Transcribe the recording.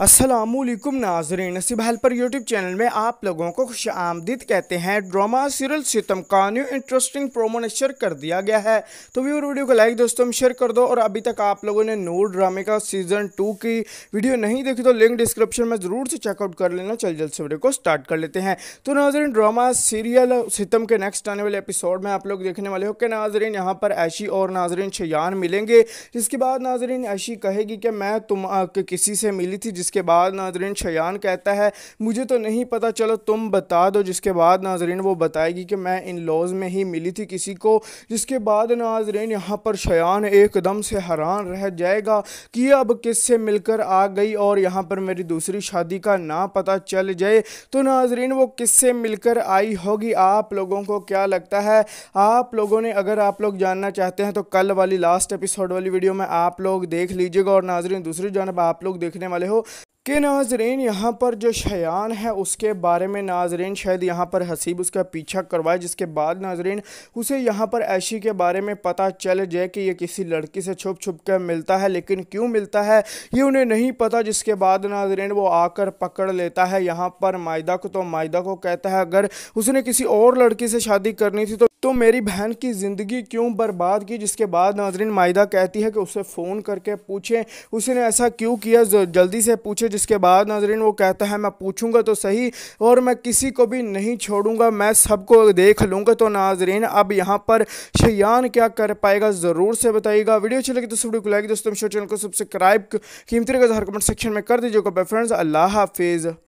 असलम नाजरीन नसीब helper YouTube channel में आप लोगों को खुश आमदीद कहते हैं ड्रामा सीरियल सितम का न्यू इंटरेस्टिंग प्रोमो ने शेयर कर दिया गया है तो व्यूर वीडियो को लाइक दोस्तों शेयर कर दो और अभी तक आप लोगों ने नूर ड्रामे का सीजन टू की वीडियो नहीं देखी तो लिंक डिस्क्रिप्शन में ज़रूर से चेकआउट कर लेना चल जल्द से वीडियो को स्टार्ट कर लेते हैं तो नाजरीन ड्रामा सीरियल सितम के नेक्स्ट आने वाले एपिसोड में आप लोग देखने वाले हो कि नाजरीन यहाँ पर ऐशी और नाजरीन शयान मिलेंगे जिसके बाद नाजरीन ऐशी कहेगी कि मैं तुम किसी से मिली थी जिसके बाद नाजरीन शयान कहता है मुझे तो नहीं पता चलो तुम बता दो जिसके बाद नाजरीन वो बताएगी कि मैं इन लॉज में ही मिली थी किसी को जिसके बाद नाजरीन यहाँ पर शयान एकदम से हैरान रह जाएगा कि अब किससे मिलकर आ गई और यहाँ पर मेरी दूसरी शादी का ना पता चल जाए तो नाजरीन वो किससे मिलकर आई होगी आप लोगों को क्या लगता है आप लोगों ने अगर आप लोग जानना चाहते हैं तो कल वाली लास्ट एपिसोड वाली वीडियो में आप लोग देख लीजिएगा और नाजरीन दूसरी जानब आप लोग देखने वाले हो कि नाजरीन यहाँ पर जो शयान है उसके बारे में नाजरीन शायद यहाँ पर हसीब उसका पीछा करवाए जिसके बाद नाजरीन उसे यहाँ पर ऐशी के बारे में पता चल जाए कि ये किसी लड़की से छुप छुप कर मिलता है लेकिन क्यों मिलता है ये उन्हें नहीं पता जिसके बाद नाजरीन वो आकर पकड़ लेता है यहाँ पर मायदा को तो मायदा को कहता है अगर उसने किसी और लड़की से शादी करनी थी तो तो मेरी बहन की ज़िंदगी क्यों बर्बाद की जिसके बाद नाजरीन मायदा कहती है कि उसे फ़ोन करके पूछें उसने ऐसा क्यों किया जल्दी से पूछे जिसके बाद नाजरीन वो कहता है मैं पूछूंगा तो सही और मैं किसी को भी नहीं छोड़ूंगा मैं सबको देख लूंगा तो नाजरीन अब यहाँ पर शयान क्या कर पाएगा ज़रूर से बताइएगा वीडियो अच्छी लगी तो वीडियो को लाइक दोस्तों चैनल को सब्सक्राइब कीमती का तो हर कमेंट सेक्शन में कर दीजिएगा फ्रेंड्स अल्लाह हाफिज़